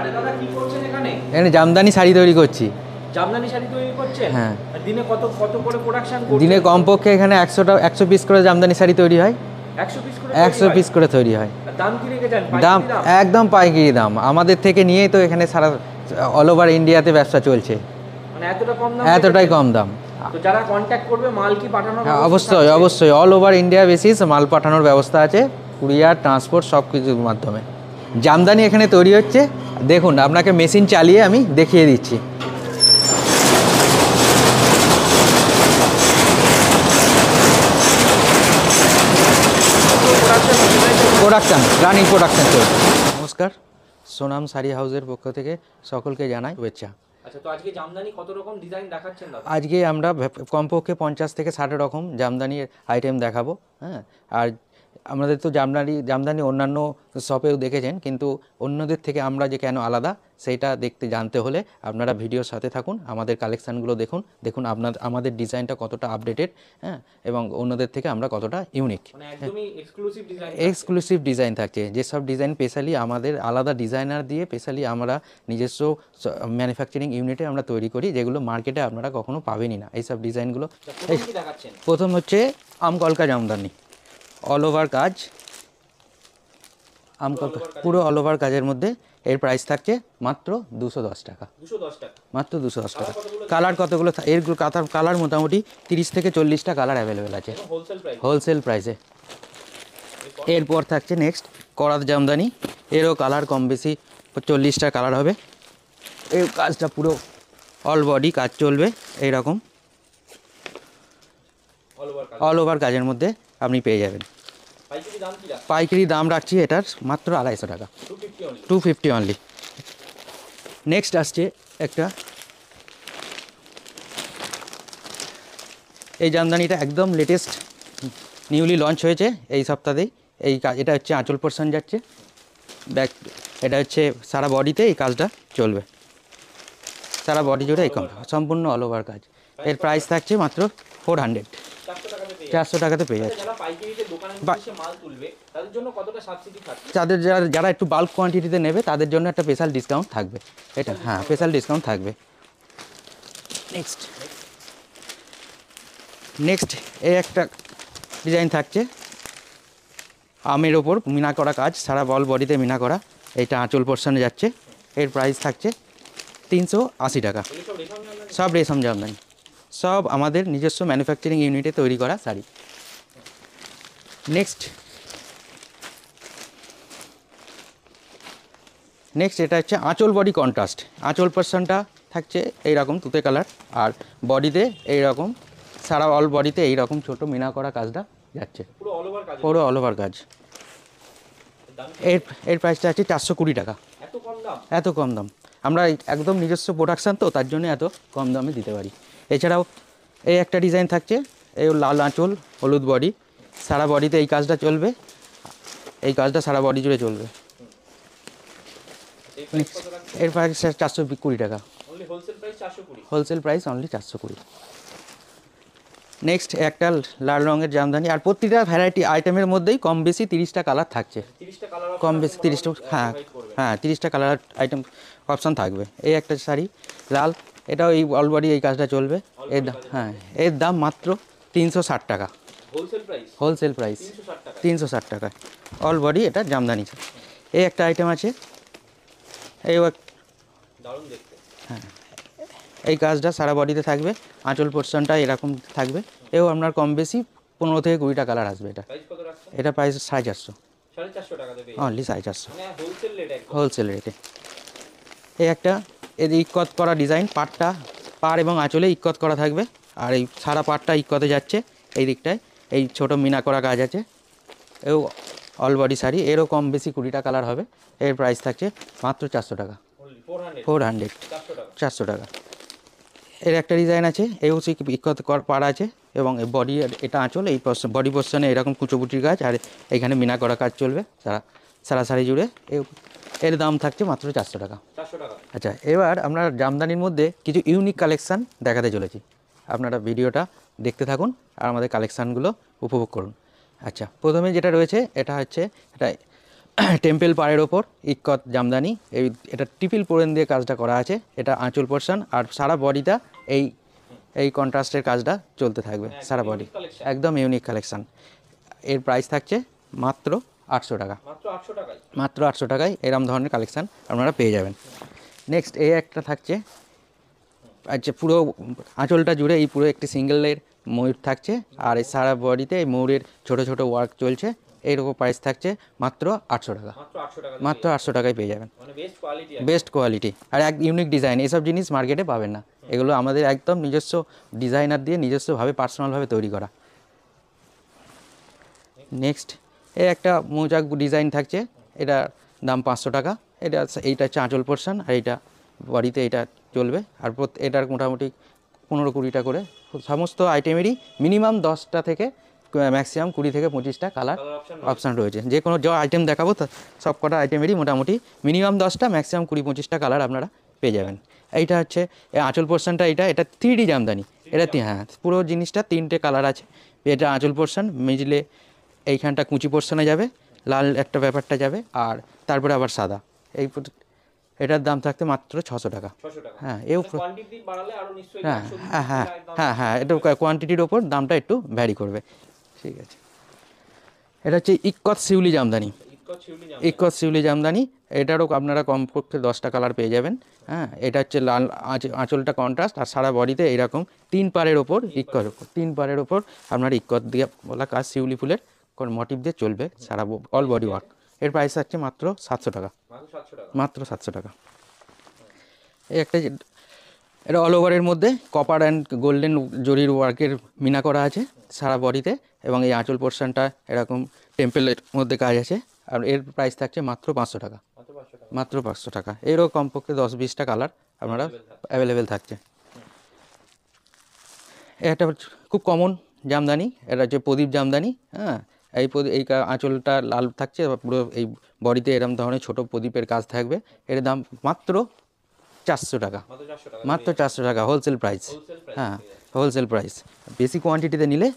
আরে দাদা কি করছেন এখানে এখানে জামদানি শাড়ি তৈরি করছি জামদানি শাড়ি তৈরি করছেন হ্যাঁ দিনে কত কত করে প্রোডাকশন দিনে কমপক্ষে এখানে একশোটা একশো পিস করে জামদানি শাড়ি তৈরি হয় একশো পিস করে তৈরি হয় দাম একদম পাইকারি দাম আমাদের থেকে নিয়েই তো এখানে সারা অল ওভার ইন্ডিয়াতে ব্যবসা চলছে মানে এতটাই কম দাম যারা কন্ট্যাক্ট করবে মাল কি হ্যাঁ, অবশ্যই অবশ্যই অল ওভার ইন্ডিয়া বেসিস মাল পাঠানোর ব্যবস্থা আছে কুরিয়ার ট্রান্সপোর্ট সব কিছুর মাধ্যমে জামদানি এখানে তৈরি হচ্ছে দেখুন আপনাকে মেশিন চালিয়ে আমি দেখিয়ে দিচ্ছি প্রোডাকশান রানিং প্রোডাকশান চলছে নমস্কার সোনাম সারি হাউসের পক্ষ থেকে সকলকে জানাই শুভেচ্ছা আচ্ছা, আজকে আমরা কমপক্ষে পঞ্চাশ থেকে ষাট রকম জামদানির আইটেম দেখাবো হ্যাঁ আর আমাদের তো জামদানি জামদানি অন্যান্য শপেও দেখেছেন কিন্তু অন্যদের থেকে আমরা যে কেন আলাদা সেইটা দেখতে জানতে হলে আপনারা ভিডিওর সাথে থাকুন আমাদের কালেকশানগুলো দেখুন দেখুন আপনার আমাদের ডিজাইনটা কতটা আপডেটেড হ্যাঁ এবং অন্যদের থেকে আমরা কতটা ইউনিক এক্সক্লুসিভ ডিজাইন থাকছে যেসব ডিজাইন স্পেশালি আমাদের আলাদা ডিজাইনার দিয়ে স্পেশালি আমরা নিজস্ব ম্যানুফ্যাকচারিং ইউনিটে আমরা তৈরি করি যেগুলো মার্কেটে আপনারা কখনো পাবেনই না এইসব ডিজাইনগুলো আচ্ছা, প্রথম হচ্ছে আমকলকা জামদানি অল ওভার কাজ আমকলকা পুরো অল ওভার কাজের মধ্যে এর প্রাইস থাকছে মাত্র দুশো দশ টাকা মাত্র দুশো দশ টাকা কালার কতগুলো এর কাতার কালার মোটামুটি তিরিশ থেকে চল্লিশটা কালার অ্যাভেলেবেল আছে হোলসেল প্রাইসে এরপর থাকছে নেক্সট করাত জামদানি এরও কালার কম বেশি চল্লিশটা কালার হবে এই কাজটা পুরো অল বডি কাজ চলবে এইরকম অল ওভার কাজের মধ্যে আপনি পেয়ে যাবেন পাইকারি দাম রাখছি এটার মাত্র আড়াইশো টাকা টু ফিফটি অনলি নেক্সট আসছে একটা এই জামদানিটা একদম লেটেস্ট নিউলি লঞ্চ হয়েছে এই সপ্তাহেই এই কাজ এটা হচ্ছে আঁচল পোর্শন যাচ্ছে ব্যাক এটা হচ্ছে সারা বডিতে এই কাজটা চলবে সারা বডি জুড়ে এই সম্পূর্ণ অল ওভার কাজ এর প্রাইস থাকছে মাত্র ফোর হান্ড্রেড চারশো টাকাতে পেয়ে যাচ্ছে তাদের যারা যারা একটু বাল্ক কোয়ান্টিটিতে নেবে তাদের জন্য একটা স্পেশাল ডিসকাউন্ট থাকবে এটা হ্যাঁ স্পেশাল ডিসকাউন্ট থাকবে নেক্সট নেক্সট এ একটা ডিজাইন থাকছে আমের ওপর মিনা করা কাজ সারা বল বডিতে মিনা করা এইটা আঁচল পোর্শনে যাচ্ছে এর প্রাইস থাকছে তিনশো আশি টাকা সব রেশম জামদানি সব আমাদের নিজস্ব ম্যানুফ্যাকচারিং ইউনিটে তৈরি করা শাড়ি নেক্সট নেক্সট এটা হচ্ছে আঁচল বডি কন্ট্রাস্ট আঁচল পার্সনটা থাকছে এইরকম তুতে কালার আর বডিতে এইরকম সারা অল বডিতে এইরকম ছোট মিনা করা কাজটা যাচ্ছে পুরো অল ওভার কাজ এর এর প্রাইসটা আছে চারশো কুড়ি টাকা এত কম দাম আমরা একদম নিজস্ব প্রোডাকশান তো তার জন্য এত কম দামে দিতে পারি এছাড়াও এই একটা ডিজাইন থাকছে এই লাল আঁচল হলুদ বডি সারা বডিতে এই কাজটা চলবে এই কাজটা সারা বডি জুড়ে চলবে এর প্রাইস চারশো কুড়ি টাকা হোলসেল প্রাইস অনলি চারশো কুড়ি নেক্সট একটা লাল রঙের জামদানি আর প্রতিটা ভ্যারাইটি আইটেমের মধ্যেই কম বেশি তিরিশটা কালার থাকছে কম বেশি তিরিশটা হ্যাঁ হ্যাঁ তিরিশটা কালার আইটেম অপশান থাকবে এই একটা শাড়ি লাল এটা এই অলবাড়ি এই কাজটা চলবে এর হ্যাঁ এর দাম মাত্র তিনশো ষাট টাকা হোলসেল প্রাইস তিনশো ষাট টাকা অল বডি এটা জামদানি এই একটা আইটেম আছে এই হ্যাঁ এই কাজটা সারা বডিতে থাকবে আঁচল পোর্শনটা এরকম থাকবে এও আপনার কম বেশি পনেরো থেকে কুড়িটা কালার আসবে এটা এটা প্রাইস সাড়ে চারশো অনলি সাড়ে চারশো হোলসেল রেটে এই একটা এর ইকত করা ডিজাইন পাটটা পার এবং আঁচলে ইকত করা থাকবে আর এই সারা পাটটা ইকতে যাচ্ছে এই দিকটায় এই ছোট মিনা করা কাজ আছে এও অল বডি শাড়ি এরও কম বেশি কুড়িটা কালার হবে এর প্রাইস থাকছে মাত্র চারশো টাকা ফোর হান্ড্রেড চারশো টাকা এর একটা ডিজাইন আছে এও সে ইকত পার আছে এবং বডি এটা আঁচল এই বডি পোর্শনে এরকম কুচোপুটির কাজ আর এখানে মিনা করা কাজ চলবে সারা সারা শাড়ি জুড়ে এর দাম থাকছে মাত্র চারশো টাকা আচ্ছা এবার আমরা জামদানির মধ্যে কিছু ইউনিক কালেকশান দেখাতে চলেছি আপনারা ভিডিওটা দেখতে থাকুন আর আমাদের কালেকশানগুলো উপভোগ করুন আচ্ছা প্রথমে যেটা রয়েছে এটা হচ্ছে এটা টেম্পেল পাড়ের ওপর ইকত জামদানি এই এটা টিপিল পোড়েন দিয়ে কাজটা করা আছে এটা আঁচল পোর্শন আর সারা বডিটা এই এই কন্ট্রাস্টের কাজটা চলতে থাকবে সারা বডি একদম ইউনিক কালেকশান এর প্রাইস থাকছে মাত্র আটশো টাকা মাত্র আটশো টাকায় এরম ধরনের কালেকশান আপনারা পেয়ে যাবেন নেক্সট এই একটা থাকছে আচ্ছা পুরো আঁচলটা জুড়ে এই পুরো একটি সিঙ্গেলের ময়ূর থাকছে আর এই সারা বডিতে এই ময়ূরের ছোট ছোট ওয়ার্ক চলছে এইরকম প্রাইস থাকছে মাত্র আটশো টাকা মাত্র আটশো টাকায় পেয়ে যাবেন বেস্ট মানে কোয়ালিটি আর এক ইউনিক ডিজাইন এসব জিনিস মার্কেটে পাবেন না এগুলো আমাদের একদম নিজস্ব ডিজাইনার দিয়ে নিজস্বভাবে পার্সোনালভাবে তৈরি করা নেক্সট এর একটা মোজাক ডিজাইন থাকছে এটা দাম পাঁচশো টাকা এটা এইটা চাঁচল পোর্শান আর এইটা বাড়িতে এটা চলবে আর এটার মোটামুটি পনেরো কুড়িটা করে সমস্ত আইটেমেরই মিনিমাম দশটা থেকে ম্যাক্সিমাম কুড়ি থেকে পঁচিশটা কালার অপশান রয়েছে যে কোনো য আইটেম দেখাবো সব কটা আইটেমেরই মোটামুটি মিনিমাম দশটা ম্যাক্সিমাম কুড়ি পঁচিশটা কালার আপনারা পেয়ে যাবেন এইটা হচ্ছে আঁচল পোর্শনটা এটা এটা থ্রি জামদানি এটা হ্যাঁ পুরো জিনিসটা তিনটে কালার আছে এটা আঁচল পোর্শন মিজলে এইখানটা কুঁচি পোর্শনে যাবে লাল একটা ব্যাপারটা যাবে আর তারপরে আবার সাদা এই এটার দাম থাকতে মাত্র ছশো টাকা হ্যাঁ এও হ্যাঁ, হ্যাঁ হ্যাঁ হ্যাঁ হ্যাঁ হ্যাঁ এটা কোয়ান্টিটির ওপর দামটা একটু ভ্যারি করবে ঠিক আছে এটা হচ্ছে ইক্কত শিউলি জামদানি ইক্কত শিউলি জামদানি এটারও আপনারা কমপক্ষে দশটা কালার পেয়ে যাবেন হ্যাঁ এটা হচ্ছে লাল আঁচলটা কন্ট্রাস্ট আর সারা বডিতে এরকম তিন পারের ওপর ইক্কর ওপর তিন পারের ওপর আপনার ইক্কত দিয়ে বলা কাজ শিউলি ফুলের কোন মোটিভ দিয়ে চলবে সারা অল বডি ওয়ার্ক এর প্রাইস আছে মাত্র সাতশো টাকা মাত্র সাতশো টাকা এই একটা এটা অল ওভারের মধ্যে কপার অ্যান্ড গোল্ডেন জরির ওয়ার্কের মিনা করা আছে সারা বডিতে এবং এই আঁচল পোর্শনটা এরকম টেম্পেলের মধ্যে কাজ আছে আর এর প্রাইস থাকছে মাত্র পাঁচশো টাকা মাত্র পাঁচশো টাকা এরও কমপক্ষে দশ বিশটা কালার আপনারা অ্যাভেলেবেল থাকছে এটা খুব কমন জামদানি এটা হচ্ছে প্রদীপ জামদানি হ্যাঁ এই এই আঁচলটা লাল থাকছে পুরো এই বডিতে এরম ধরনের ছোট প্রদীপের কাজ থাকবে এর দাম মাত্র চারশো টাকা মাত্র চারশো টাকা হোলসেল প্রাইস হ্যাঁ হোলসেল প্রাইস বেশি কোয়ান্টিটিতে নিলে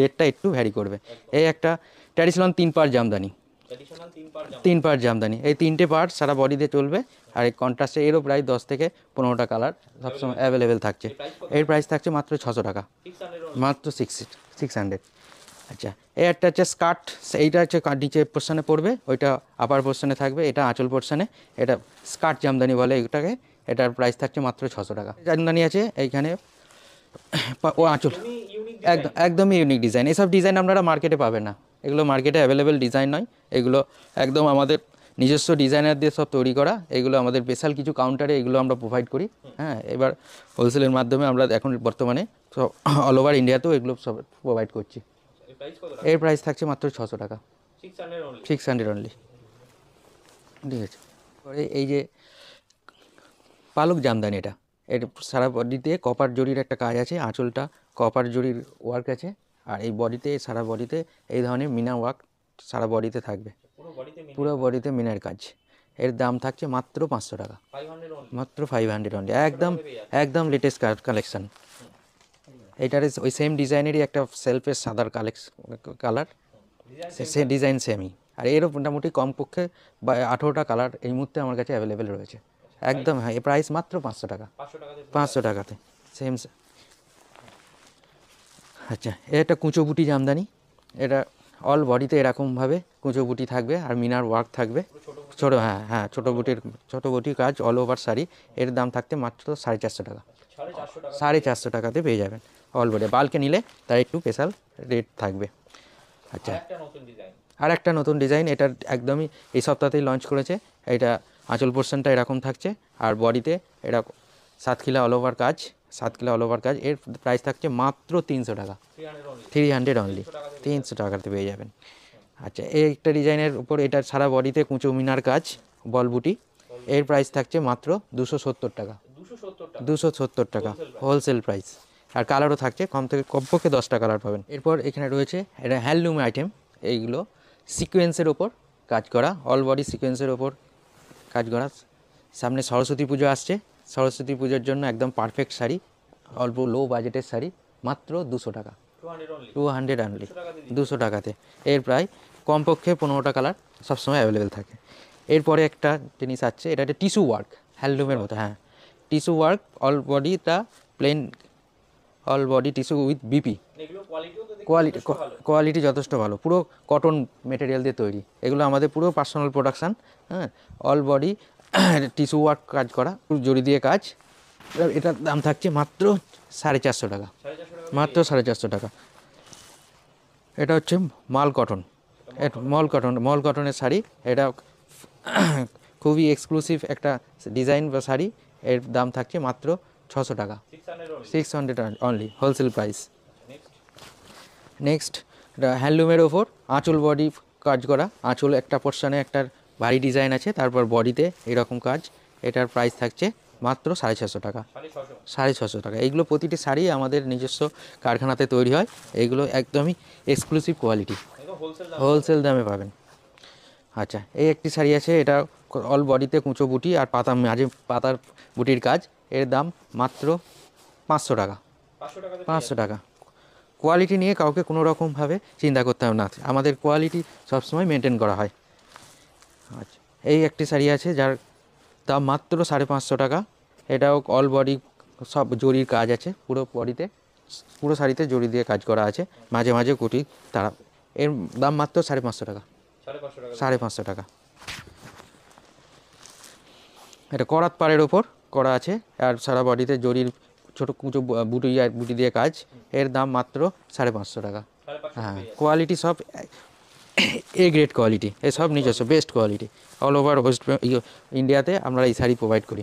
রেটটা একটু ভ্যারি করবে এই একটা ট্র্যাডিশনাল তিন পার জামদানি তিন পার জামদানি এই তিনটে পার্ট সারা বডিতে চলবে আর এই কন্ট্রাস্টে এরও প্রায় দশ থেকে পনেরোটা কালার সবসময় অ্যাভেলেবেল থাকছে এর প্রাইস থাকছে মাত্র ছশো টাকা মাত্র সিক্স সিক্স হান্ড্রেড আচ্ছা এই একটা হচ্ছে স্কার্ট এইটা হচ্ছে নিচে পোর্শনে পড়বে ওইটা আপার পোর্শনে থাকবে এটা আঁচল পোর্শনে এটা স্কার্ট জামদানি বলে এটাকে এটার প্রাইস থাকছে মাত্র ছশো টাকা জামদানি আছে এইখানে ও আঁচল একদম একদমই ইউনিক ডিজাইন এসব ডিজাইন আপনারা মার্কেটে পাবেন না এগুলো মার্কেটে অ্যাভেলেবেল ডিজাইন নয় এগুলো একদম আমাদের নিজস্ব ডিজাইনার দিয়ে সব তৈরি করা এগুলো আমাদের স্পেশাল কিছু কাউন্টারে এগুলো আমরা প্রোভাইড করি হ্যাঁ এবার হোলসেলের মাধ্যমে আমরা এখন বর্তমানে সব অল ওভার ইন্ডিয়াতেও এগুলো সব প্রোভাইড করছি এর প্রাইস থাকছে মাত্র ছশো টাকা সিক্স হান্ড্রেড অনলি ঠিক আছে এই যে পালক জামদানি এটা এর সারা বডিতে কপার জড়ির একটা কাজ আছে আঁচলটা কপার জড়ির ওয়ার্ক আছে আর এই বডিতে সারা বডিতে এই ধরনের মিনা ওয়ার্ক সারা বডিতে থাকবে পুরো বডিতে মিনার কাজ এর দাম থাকছে মাত্র পাঁচশো টাকা মাত্র ফাইভ হান্ড্রেড অনলি একদম একদম লেটেস্ট কালেকশান এটার ওই সেম ডিজাইনেরই একটা সেলফের সাদার কালেকশ কালার সে ডিজাইন সেমই আর এরও মোটামুটি কমপক্ষে আঠেরোটা কালার এই মুহূর্তে আমার কাছে অ্যাভেলেবেল রয়েছে একদম হ্যাঁ এর প্রাইস মাত্র পাঁচশো টাকা পাঁচশো টাকাতে সেম আচ্ছা এটা কুঁচো বুটি জামদানি এটা অল বডিতে এরকমভাবে কুঁচো বুটি থাকবে আর মিনার ওয়ার্ক থাকবে ছোটো হ্যাঁ হ্যাঁ ছোটো বুটির ছোটো বুটির কাজ অল ওভার শাড়ি এর দাম থাকতে মাত্র সাড়ে চারশো টাকা সাড়ে চারশো টাকাতে পেয়ে যাবেন অলবোর্ডে বাল্কে নিলে তার একটু স্পেশাল রেট থাকবে আচ্ছা আর একটা নতুন ডিজাইন এটা একদমই এই সপ্তাহতেই লঞ্চ করেছে এটা আঁচল পোর্শনটা এরকম থাকছে আর বডিতে এরকম কিলা অল ওভার কাজ সাত কিলা অল ওভার কাজ এর প্রাইস থাকছে মাত্র তিনশো টাকা থ্রি হান্ড্রেড অনলি তিনশো টাকাতে পেয়ে যাবেন আচ্ছা এই একটা ডিজাইনের উপর এটা সারা বডিতে কুঁচো মিনার কাজ বলবুটি এর প্রাইস থাকছে মাত্র দুশো সত্তর টাকা দুশো সত্তর টাকা হোলসেল প্রাইস আর কালারও থাকছে কম থেকে কমপক্ষে দশটা কালার পাবেন এরপর এখানে রয়েছে এটা হ্যান্ডলুম আইটেম এইগুলো সিকোয়েন্সের ওপর কাজ করা অল বডি সিকোয়েন্সের ওপর কাজ করা সামনে সরস্বতী পুজো আসছে সরস্বতী পুজোর জন্য একদম পারফেক্ট শাড়ি অল্প লো বাজেটের শাড়ি মাত্র দুশো টাকা টু হান্ড্রেড আনলি দুশো টাকাতে এর প্রায় কমপক্ষে পনেরোটা কালার সবসময় অ্যাভেলেবেল থাকে এরপরে একটা জিনিস আছে এটা একটা টিস্যু ওয়ার্ক হ্যান্ডলুমের মতো হ্যাঁ টিস্যু ওয়ার্ক অল বডিটা plain all body tissue with BP quality quality যথেষ্ট ভালো পুরো কটন মেটেরিয়াল দিয়ে তৈরি এগুলো আমাদের পুরো পার্সোনাল প্রোডাকশান হ্যাঁ অল বডি টিস্যু ওয়ার্ক কাজ করা জড়ি দিয়ে কাজ এটার দাম থাকছে মাত্র সাড়ে চারশো টাকা মাত্র সাড়ে চারশো টাকা এটা হচ্ছে মাল কটন মল কটন মল কটনের শাড়ি এটা খুবই এক্সক্লুসিভ একটা ডিজাইন বা শাড়ি এর দাম থাকছে মাত্র ছশো টাকা six hundred only wholesale price next হ্যান্ডলুমের ওপর আঁচল বডি কাজ করা আঁচল একটা পোর্শানে একটা ভারী ডিজাইন আছে তারপর বডিতে এরকম কাজ এটার প্রাইস থাকছে মাত্র সাড়ে ছশো টাকা সাড়ে ছশো টাকা এইগুলো প্রতিটি শাড়ি আমাদের নিজস্ব কারখানাতে তৈরি হয় এইগুলো একদমই এক্সক্লুসিভ কোয়ালিটি হোলসেল দামে পাবেন আচ্ছা এই একটি শাড়ি আছে এটা অল বডিতে কুঁচো বুটি আর পাতা মাঝে পাতার বুটির কাজ এর দাম মাত্র পাঁচশো টাকা পাঁচশো টাকা কোয়ালিটি নিয়ে কাউকে কোনো রকমভাবে চিন্তা করতে হবে না আমাদের কোয়ালিটি সবসময় মেনটেন করা হয় আচ্ছা এই একটি শাড়ি আছে যার দাম মাত্র সাড়ে পাঁচশো টাকা এটাও অল বডি সব জরির কাজ আছে পুরো বডিতে পুরো শাড়িতে জড়ি দিয়ে কাজ করা আছে মাঝে মাঝে কুটি তারা এর দাম মাত্র সাড়ে পাঁচশো টাকা সাড়ে পাঁচশো টাকা এটা করাত পাড়ের ওপর করা আছে আর সারা বডিতে জরির ছোটো কুঁচো বুটি বুটি দিয়ে কাজ এর দাম মাত্র সাড়ে পাঁচশো টাকা হ্যাঁ কোয়ালিটি সব এ গ্রেড কোয়ালিটি এসব নিজস্ব best quality all over west ইয়ে, ইন্ডিয়াতে আমরা এই শাড়ি প্রোভাইড করি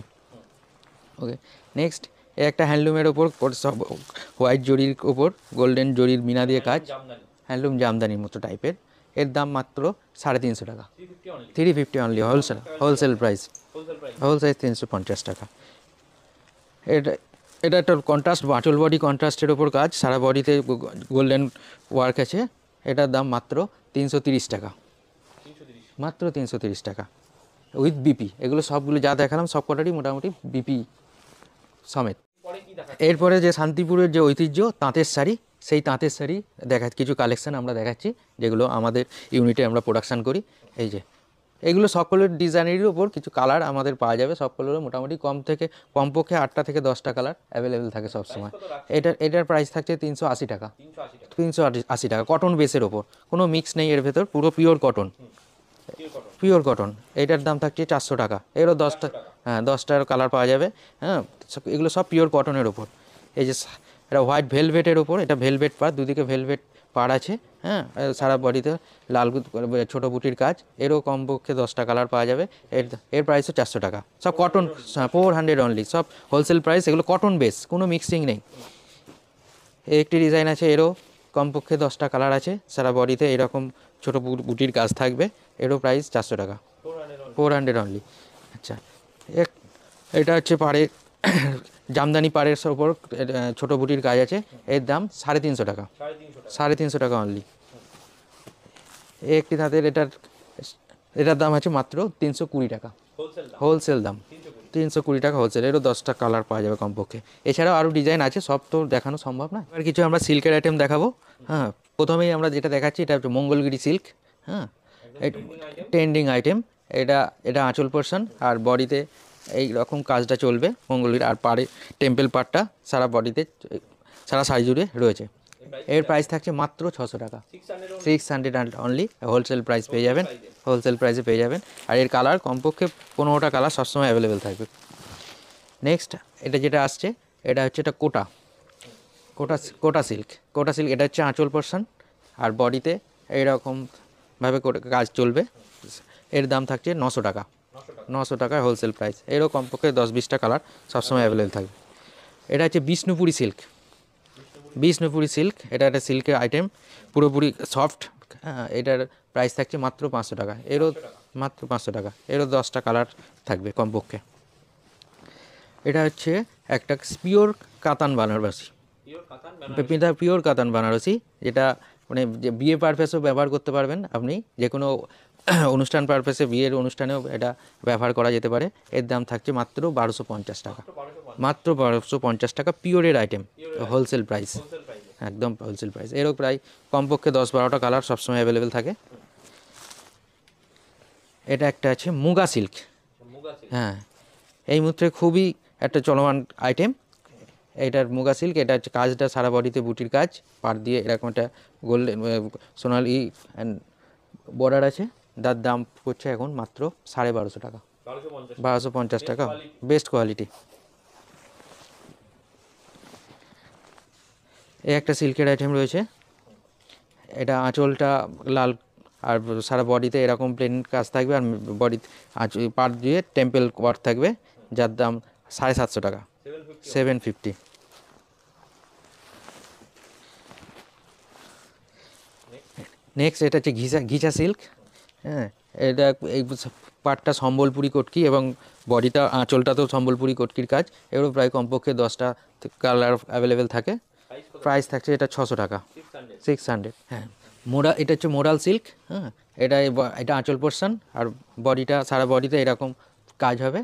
ওকে নেক্সট একটা হ্যান্ডলুমের ওপর সব হোয়াইট জরির ওপর গোল্ডেন জরির মিনা দিয়ে কাজ হ্যান্ডলুম জামদানির মতো টাইপের এর দাম মাত্র সাড়ে তিনশো টাকা three fifty only wholesale wholesale price wholesale তিনশো পঞ্চাশ টাকা এটা এটা একটা কন্ট্রাস্ট বাটল বডি কন্ট্রাস্টের ওপর কাজ সারা বডিতে গোল্ডেন ওয়ার্ক আছে এটার দাম মাত্র তিনশো তিরিশ টাকা মাত্র তিনশো তিরিশ টাকা উইথ বিপি এগুলো সবগুলো যা দেখালাম সব কটারই মোটামুটি বিপি সমেত এরপরে যে শান্তিপুরের যে ঐতিহ্য তাঁতের শাড়ি সেই তাঁতের শাড়ি দেখা কিছু কালেকশান আমরা দেখাচ্ছি যেগুলো আমাদের ইউনিটে আমরা প্রোডাকশান করি এই যে এগুলো সকলের ডিজাইনের উপর কিছু কালার আমাদের পাওয়া যাবে সকলেরও মোটামুটি কম থেকে কমপক্ষে আটটা থেকে দশটা কালার অ্যাভেলেবেল থাকে সবসময় এটার এটার প্রাইস থাকছে তিনশো আশি টাকা তিনশো আশি টাকা কটন বেসের ওপর কোনো মিক্স নেই এর ভেতর পুরো পিওর কটন পিওর কটন এটার দাম থাকছে চারশো টাকা এরও দশটা হ্যাঁ দশটার কালার পাওয়া যাবে হ্যাঁ এগুলো সব পিওর কটনের ওপর এই যে এটা হোয়াইট ভেলভেটের ওপর এটা ভেলভেট পার দুদিকে ভেলভেট পার আছে হ্যাঁ সারা বডিতে লাল ছোট বুটির কাজ এরও কমপক্ষে দশটা কালার পাওয়া যাবে এর এর প্রাইস হচ্ছে চারশো টাকা সব কটন ফোর হান্ড্রেড অনলি সব হোলসেল প্রাইস এগুলো কটন বেস কোনো মিক্সিং নেই একটি ডিজাইন আছে এরও কমপক্ষে দশটা কালার আছে সারা বডিতে এরকম ছোটো বুটির কাজ থাকবে এরও প্রাইস চারশো টাকা ফোর হান্ড্রেড অনলি আচ্ছা এক এটা হচ্ছে পাড়ে জামদানি পাড়ের ওপর ছোটো বুটির কাজ আছে এর দাম সাড়ে তিনশো টাকা সাড়ে তিনশো টাকা অনলি একটি তাঁতের এটার এটার দাম আছে মাত্র তিনশো কুড়ি টাকা হোলসেল দাম তিনশো কুড়ি টাকা হোলসেল এরও দশটা কালার পাওয়া যাবে কমপক্ষে এছাড়াও আরও ডিজাইন আছে সব তো দেখানো সম্ভব না এবার কিছু আমরা সিল্কের আইটেম দেখাবো হ্যাঁ প্রথমেই আমরা যেটা দেখাচ্ছি এটা হচ্ছে মঙ্গলগিরি সিল্ক হ্যাঁ ট্রেন্ডিং আইটেম এটা এটা আঁচল পোর্শন আর বডিতে এই রকম কাজটা চলবে মঙ্গলগির আর পারে টেম্পেল পাড়টা সারা বডিতে সারা সাইজ জুড়ে রয়েছে এর প্রাইস থাকছে মাত্র ছশো টাকা six hundred only wholesale price পেয়ে যাবেন হোলসেল প্রাইসে পেয়ে যাবেন আর এর কালার কমপক্ষে পনেরোটা কালার সবসময় অ্যাভেলেবেল থাকবে নেক্সট এটা যেটা আসছে এটা হচ্ছে এটা কোটা কোটা কোটা সিল্ক কোটা সিল্ক এটা হচ্ছে আঁচল পোর্শন আর বডিতে এইরকমভাবে কাজ চলবে এর দাম থাকছে নশো টাকা নশো টাকায় হোলসেল প্রাইস এরও কমপক্ষে দশ বিশটা কালার সবসময় অ্যাভেলেবেল থাকবে এটা হচ্ছে বিষ্ণুপুরি সিল্ক বিষ্ণুপুরি সিল্ক এটা একটা সিল্কের আইটেম পুরোপুরি সফট এটার প্রাইস থাকছে মাত্র পাঁচশো টাকা এরও মাত্র পাঁচশো টাকা এরও দশটা কালার থাকবে কমপক্ষে এটা হচ্ছে একটা পিওর কাতান বানারসি পিতা পিওর কাতান বানারসি যেটা মানে বিয়ে পারফেসও ব্যবহার করতে পারবেন আপনি যে কোনো অনুষ্ঠান পারপাসে বিয়ের অনুষ্ঠানেও এটা ব্যবহার করা যেতে পারে এর দাম থাকছে মাত্র বারোশো পঞ্চাশ টাকা মাত্র বারোশো পঞ্চাশ টাকা পিওরের আইটেম হোলসেল প্রাইস একদম হোলসেল প্রাইস এরও প্রায় কমপক্ষে দশ বারোটা কালার সবসময় অ্যাভেলেবেল থাকে এটা একটা আছে মুগা সিল্ক হ্যাঁ এই মুহূর্তে খুবই একটা চলমান আইটেম এটার মুগা সিল্ক এটা হচ্ছে কাজটা সারা বডিতে বুটির কাজ পার দিয়ে এরকম একটা গোল্ডেন সোনালি অ্যান্ড বর্ডার আছে যার দাম পড়ছে এখন মাত্র সাড়ে বারোশো টাকা বারোশো পঞ্চাশ টাকা বেস্ট কোয়ালিটি এই একটা সিল্কের আইটেম রয়েছে এটা আঁচলটা লাল আর সারা বডিতে এরকম প্লেন কাজ থাকবে আর বডি পার দিয়ে টেম্পেল ওয়ার্ক থাকবে যার দাম সাড়ে সাতশো টাকা সেভেন ফিফটি নেক্সট এটা হচ্ছে ঘিচা ঘিচা সিল্ক হ্যাঁ এটা এই পাটটা সম্বলপুরি কটকি এবং বডিটা আঁচলটা তো সম্বলপুরি কটকির কাজ এগুলো প্রায় কমপক্ষে দশটা কালার অ্যাভেলেবেল থাকে প্রাইস থাকছে এটা ছশো টাকা সিক্স হান্ড্রেড হ্যাঁ মোরা এটা হচ্ছে মোরাল সিল্ক হ্যাঁ এটা এটা আঁচল পোর্শন আর বডিটা সারা বডিতে এরকম কাজ হবে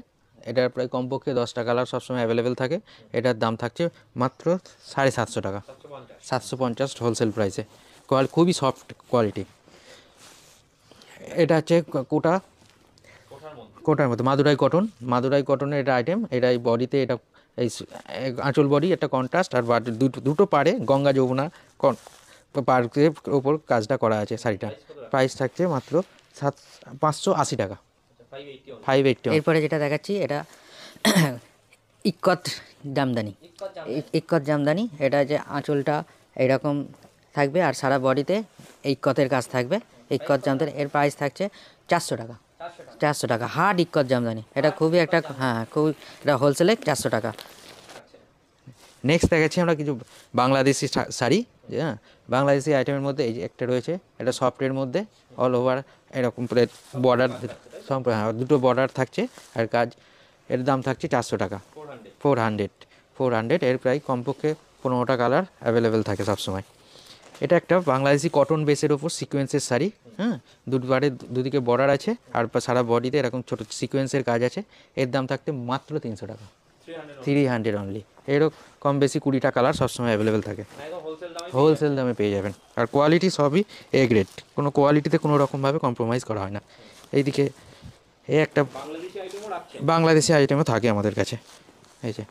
এটার প্রায় কমপক্ষে দশটা কালার সবসময় অ্যাভেলেবেল থাকে এটার দাম থাকছে মাত্র সাড়ে সাতশো টাকা সাতশো পঞ্চাশ হোলসেল প্রাইসে কোয়াল খুবই সফট কোয়ালিটি এটা হচ্ছে কোটা কোটার মধ্যে মাদুরাই কটন মাদুরাই কটনের এটা আইটেম এটা এই বডিতে এটা এই আঁচল বডি একটা কন্ট্রাস্ট আর দুটো পারে গঙ্গা যমুনা পার্কের ওপর কাজটা করা আছে শাড়িটা প্রাইস থাকছে মাত্র সাত পাঁচশো আশি টাকা ফাইভ এইটটি এরপরে যেটা দেখাচ্ছি এটা ইকত জামদানি ইকত জামদানি এটা যে আঁচলটা এরকম থাকবে আর সারা বডিতে ইক্কতের কাজ থাকবে ইক্কত জামদানি এর প্রাইস থাকছে চারশো টাকা চারশো টাকা হার্ড ইক্কত জামদানি এটা খুবই একটা হ্যাঁ খুবই এটা হোলসেলে চারশো টাকা নেক্সট দেখাচ্ছি আমরা কিছু বাংলাদেশি শাড়ি হ্যাঁ বাংলাদেশি আইটেমের মধ্যে এই যে একটা রয়েছে এটা সফটের মধ্যে অল ওভার এরকম বর্ডার হ্যাঁ দুটো বর্ডার থাকছে আর কাজ এর দাম থাকছে চারশো টাকা ফোর হান্ড্রেড ফোর হান্ড্রেড এর প্রায় কমপক্ষে পনেরোটা কালার অ্যাভেলেবেল থাকে সবসময় এটা একটা বাংলাদেশি কটন বেসের ওপর সিকোয়েন্সের শাড়ি হ্যাঁ দুবারে দুদিকে বর্ডার আছে আর সারা বডিতে এরকম ছোটো সিকোয়েন্সের কাজ আছে এর দাম থাকতে মাত্র তিনশো টাকা থ্রি হান্ড্রেড অনলি এরকম কম বেশি কুড়িটা কালার সবসময় অ্যাভেলেবেল থাকে হোলসেল দামে পেয়ে যাবেন আর কোয়ালিটি সবই এ গ্রেড কোনো কোয়ালিটিতে কোনো রকমভাবে কম্প্রোমাইজ করা হয় না এইদিকে এই একটা বাংলাদেশি আইটেমও থাকে আমাদের কাছে এই যে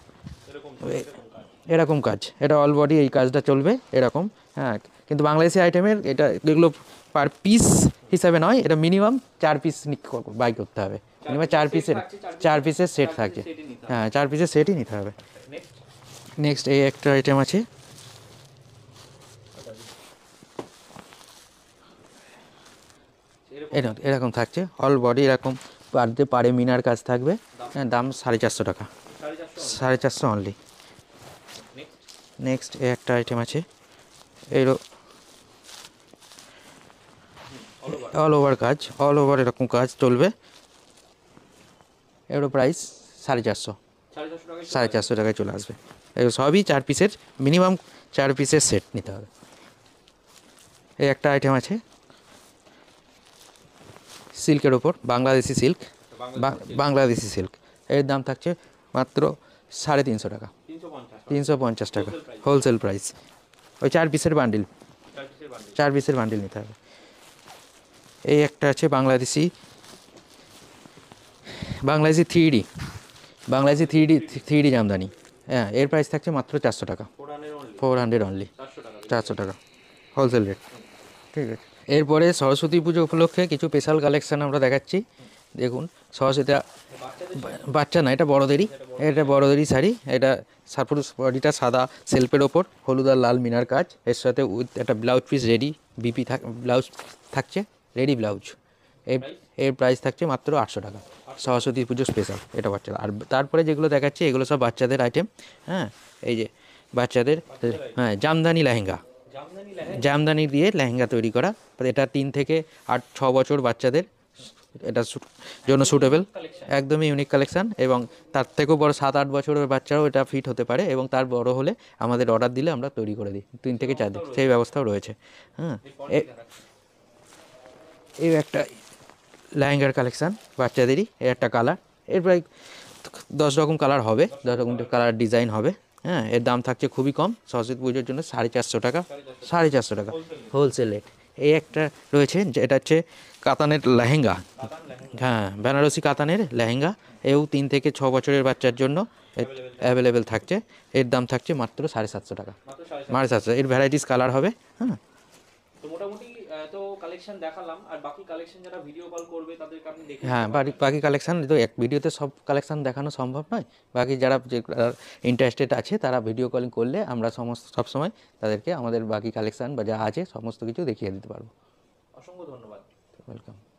এরকম কাজ এটা অল বডি এই কাজটা চলবে এরকম হ্যাঁ কিন্তু বাংলাদেশি আইটেমের এটা এগুলো পার পিস হিসাবে নয় এটা মিনিমাম চার পিস বাই করতে হবে মিনিমাম চার পিসের চার পিসের সেট থাকে হ্যাঁ চার পিসের সেটই নিতে হবে নেক্সট এই একটা আইটেম আছে এরকম এরকম থাকছে অল বডি এরকম পারতে পারে মিনার কাজ থাকবে হ্যাঁ দাম সাড়ে চারশো টাকা সাড়ে চারশো অনলি নেক্সট এ একটা আইটেম আছে এই অল ওভার কাজ অল ওভার এরকম কাজ চলবে এগুলো প্রাইস সাড়ে চারশো সাড়ে চারশো টাকায় চলে আসবে এগুলো সবই চার পিসের মিনিমাম চার পিসের সেট নিতে হবে এই একটা আইটেম আছে সিল্কের ওপর বাংলাদেশি সিল্ক বাংলাদেশি সিল্ক এর দাম থাকছে মাত্র সাড়ে তিনশো টাকা তিনশো পঞ্চাশ টাকা হোলসেল প্রাইস ওই চার পিসের বান্ডিল চার পিসের বান্ডিল নিতে হবে এই একটা আছে Bangladeshi Bangladeshi three D Bangladeshi three D three D Jamdani হ্যাঁ এর প্রাইস থাকছে মাত্র চারশো টাকা ফোর হান্ড্রেড অনলি চারশো টাকা হোলসেল রেট ঠিক আছে এরপরে সরস্বতী পুজো উপলক্ষে কিছু স্পেশাল কালেকশান আমরা দেখাচ্ছি দেখুন সহজ এটা বাচ্চা না এটা বড়দেরই এটা বড়দেরই শাড়ি এটা সারপুর বডিটা সাদা সেলফের ওপর হলুদ আর লাল মিনার কাজ এর সাথে একটা ব্লাউজ পিস রেডি বিপি থাক ব্লাউজ থাকছে রেডি ব্লাউজ এর এর প্রাইস থাকছে মাত্র আটশো টাকা সরস্বতী পুজো স্পেশাল এটা বাচ্চারা আর তারপরে যেগুলো দেখাচ্ছে এগুলো সব বাচ্চাদের আইটেম হ্যাঁ এই যে বাচ্চাদের হ্যাঁ জামদানি লেহেঙ্গা জামদানি দিয়ে লেহেঙ্গা তৈরি করা এটা তিন থেকে আট ছ বছর বাচ্চাদের এটা জন্য সুটেবল একদমই ইউনিক কালেকশান এবং তার থেকেও বড় সাত আট বছরের বাচ্চারাও এটা ফিট হতে পারে এবং তার বড় হলে আমাদের অর্ডার দিলে আমরা তৈরি করে দিই তিন থেকে চার দিন সেই ব্যবস্থাও রয়েছে হ্যাঁ এই একটা লেহেঙ্গার কালেকশান বাচ্চাদেরই এর একটা কালার এর প্রায় দশ রকম কালার হবে দশ রকম কালার ডিজাইন হবে হ্যাঁ এর দাম থাকছে খুবই কম সরস্বতী পুজোর জন্য সাড়ে চারশো টাকা সাড়ে চারশো টাকা হোলসেল রেট এই একটা রয়েছে এটা হচ্ছে কাতানের লেহেঙ্গা হ্যাঁ বেনারসি কাতানের লেহেঙ্গা এও তিন থেকে ছ বছরের বাচ্চার জন্য অ্যাভেলেবেল থাকছে এর দাম থাকছে মাত্র সাড়ে সাতশো টাকা সাড়ে সাতশো এর ভ্যারাইটিস কালার হবে হ্যাঁ মোটামুটি এত কালেকশন দেখালাম আর বাকি কালেকশন যারা ভিডিও কল করবে তাদেরকে আপনি দেখে হ্যাঁ বাকি কালেকশন তো এক ভিডিওতে সব কালেকশন দেখানো সম্ভব নয় বাকি যারা ইন্টারেস্টেড আছে তারা ভিডিও কলিং করলে আমরা সমস্ত সবসময় তাদেরকে আমাদের বাকি কালেকশন বা যা আছে সমস্ত কিছু দেখিয়ে দিতে পারবো অসংখ্য ধন্যবাদ ওয়েলকাম